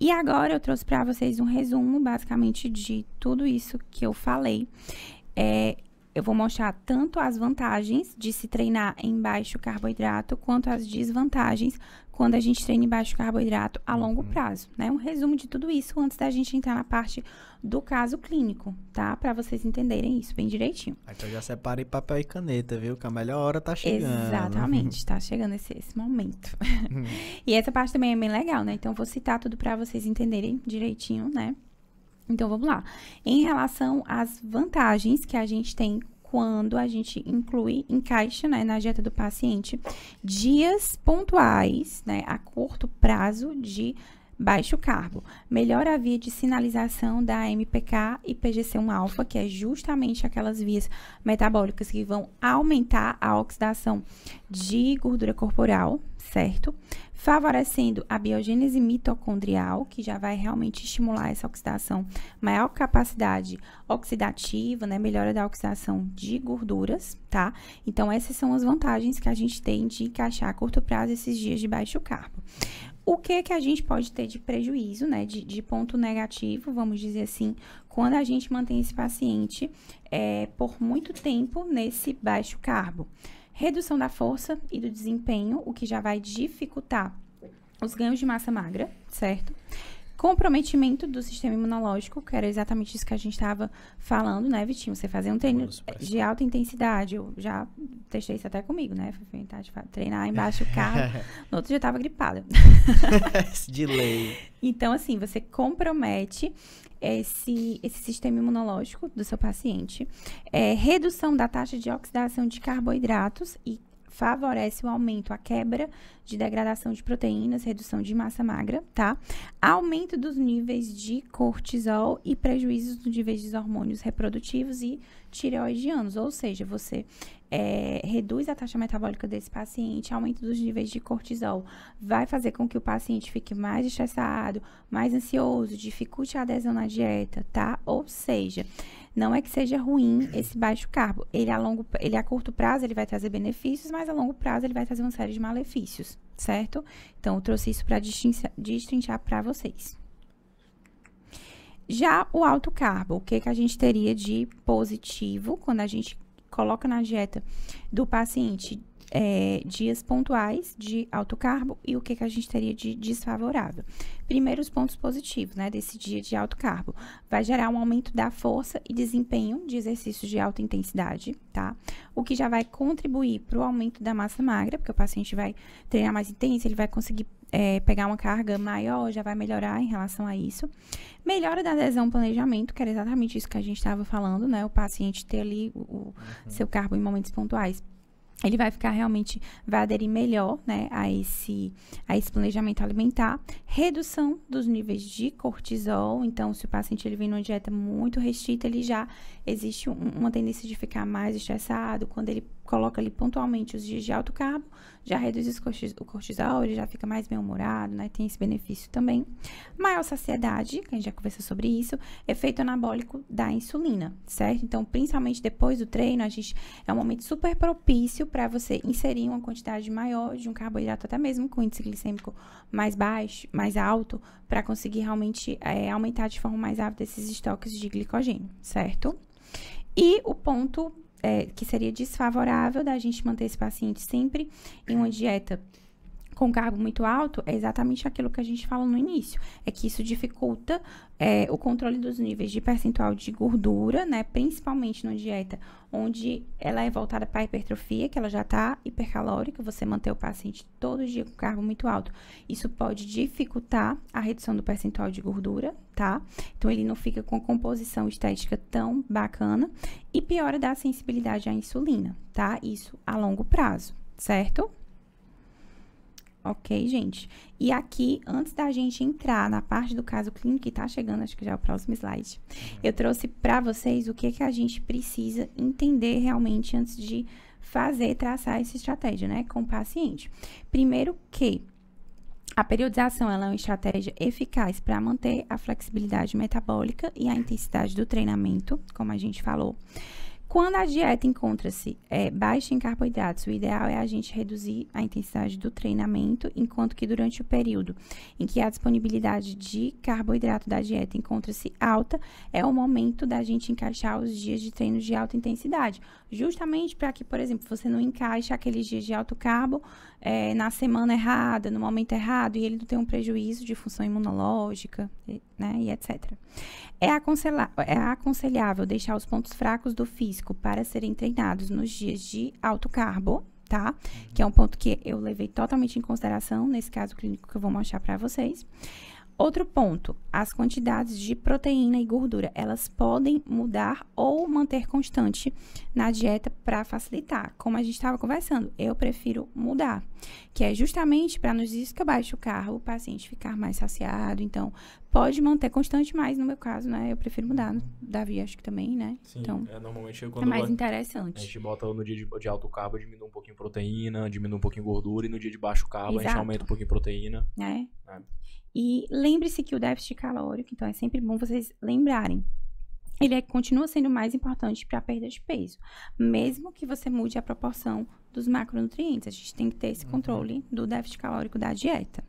E agora eu trouxe para vocês um resumo, basicamente, de tudo isso que eu falei. É, eu vou mostrar tanto as vantagens de se treinar em baixo carboidrato, quanto as desvantagens quando a gente treina em baixo carboidrato a longo uhum. prazo, né? Um resumo de tudo isso antes da gente entrar na parte do caso clínico, tá? Para vocês entenderem isso bem direitinho. Ah, então já separei papel e caneta, viu? Que a melhor hora tá chegando. Exatamente, tá chegando esse, esse momento. e essa parte também é bem legal, né? Então vou citar tudo para vocês entenderem direitinho, né? Então vamos lá. Em relação às vantagens que a gente tem quando a gente inclui, encaixa né, na dieta do paciente dias pontuais, né, a curto prazo de baixo carbo. Melhora a via de sinalização da MPK e PGC1-alfa, que é justamente aquelas vias metabólicas que vão aumentar a oxidação de gordura corporal, certo? Favorecendo a biogênese mitocondrial, que já vai realmente estimular essa oxidação, maior capacidade oxidativa, né? Melhora da oxidação de gorduras, tá? Então, essas são as vantagens que a gente tem de encaixar a curto prazo esses dias de baixo carbo. O que é que a gente pode ter de prejuízo, né, de, de ponto negativo, vamos dizer assim, quando a gente mantém esse paciente é, por muito tempo nesse baixo carbo? Redução da força e do desempenho, o que já vai dificultar os ganhos de massa magra, certo? comprometimento do sistema imunológico, que era exatamente isso que a gente estava falando, né, Vitinho? Você fazer um treino de é. alta intensidade. Eu já testei isso até comigo, né? Fui tentar treinar embaixo do carro. no outro dia eu tava gripada. de lei. Então, assim, você compromete esse, esse sistema imunológico do seu paciente, é, redução da taxa de oxidação de carboidratos e favorece o aumento, a quebra de degradação de proteínas, redução de massa magra, tá? Aumento dos níveis de cortisol e prejuízos nos níveis dos hormônios reprodutivos e tireoidianos, ou seja, você é, reduz a taxa metabólica desse paciente, aumento dos níveis de cortisol, vai fazer com que o paciente fique mais estressado, mais ansioso, dificulte a adesão na dieta, tá? Ou seja, não é que seja ruim esse baixo carbo. Ele a, longo, ele a curto prazo ele vai trazer benefícios, mas a longo prazo ele vai trazer uma série de malefícios certo? Então, eu trouxe isso para destrinchar para vocês. Já o alto carbo, o que, que a gente teria de positivo quando a gente coloca na dieta do paciente é, dias pontuais de alto carbo e o que, que a gente teria de desfavorável. Primeiro, os pontos positivos né, desse dia de alto carbo. Vai gerar um aumento da força e desempenho de exercícios de alta intensidade, tá? O que já vai contribuir para o aumento da massa magra, porque o paciente vai treinar mais intenso, ele vai conseguir é, pegar uma carga maior, já vai melhorar em relação a isso. Melhora da adesão planejamento, que era exatamente isso que a gente estava falando, né? O paciente ter ali o, o uhum. seu carbo em momentos pontuais ele vai ficar realmente, vai aderir melhor né, a, esse, a esse planejamento alimentar. Redução dos níveis de cortisol. Então, se o paciente ele vem numa dieta muito restrita, ele já existe um, uma tendência de ficar mais estressado. Quando ele coloca ali pontualmente os dias de alto carbo, já reduz o cortisol, ele já fica mais bem-humorado, né? Tem esse benefício também. Maior saciedade, que a gente já conversou sobre isso, efeito anabólico da insulina, certo? Então, principalmente depois do treino, a gente é um momento super propício para você inserir uma quantidade maior de um carboidrato, até mesmo com índice glicêmico mais baixo, mais alto, para conseguir realmente é, aumentar de forma mais rápida esses estoques de glicogênio, certo? E o ponto é, que seria desfavorável da gente manter esse paciente sempre em uma dieta com cargo muito alto é exatamente aquilo que a gente falou no início. É que isso dificulta é, o controle dos níveis de percentual de gordura, né? Principalmente na dieta onde ela é voltada para a hipertrofia, que ela já está hipercalórica, você manter o paciente todo dia com carbo muito alto. Isso pode dificultar a redução do percentual de gordura, tá? Então ele não fica com composição estética tão bacana e piora da sensibilidade à insulina, tá? Isso a longo prazo, certo? Ok, gente? E aqui, antes da gente entrar na parte do caso clínico, que tá chegando, acho que já é o próximo slide, eu trouxe para vocês o que, que a gente precisa entender realmente antes de fazer, traçar essa estratégia, né, com o paciente. Primeiro que a periodização ela é uma estratégia eficaz para manter a flexibilidade metabólica e a intensidade do treinamento, como a gente falou. Quando a dieta encontra-se é, baixa em carboidratos, o ideal é a gente reduzir a intensidade do treinamento, enquanto que durante o período em que a disponibilidade de carboidrato da dieta encontra-se alta, é o momento da gente encaixar os dias de treino de alta intensidade, justamente para que, por exemplo, você não encaixe aqueles dias de alto carbo é, na semana errada, no momento errado, e ele não tenha um prejuízo de função imunológica, né, e etc. É, é aconselhável deixar os pontos fracos do físico para serem treinados nos dias de alto carbo, tá? Uhum. Que é um ponto que eu levei totalmente em consideração nesse caso clínico que eu vou mostrar para vocês. Outro ponto, as quantidades de proteína e gordura, elas podem mudar ou manter constante na dieta para facilitar. Como a gente estava conversando, eu prefiro mudar, que é justamente para nos dias que abaixo o carro, o paciente ficar mais saciado, então pode manter constante, mais no meu caso, né? Eu prefiro mudar. Uhum. Davi, acho que também, né? Sim, então, é, normalmente é quando é mais bota, interessante. A gente bota no dia de, de alto carbo, diminui um pouquinho proteína, diminui um pouquinho gordura, e no dia de baixo carbo Exato. a gente aumenta um pouquinho proteína. É. é. E lembre-se que o déficit calórico, então é sempre bom vocês lembrarem. Ele é, continua sendo mais importante para a perda de peso, mesmo que você mude a proporção dos macronutrientes. A gente tem que ter esse uhum. controle do déficit calórico da dieta.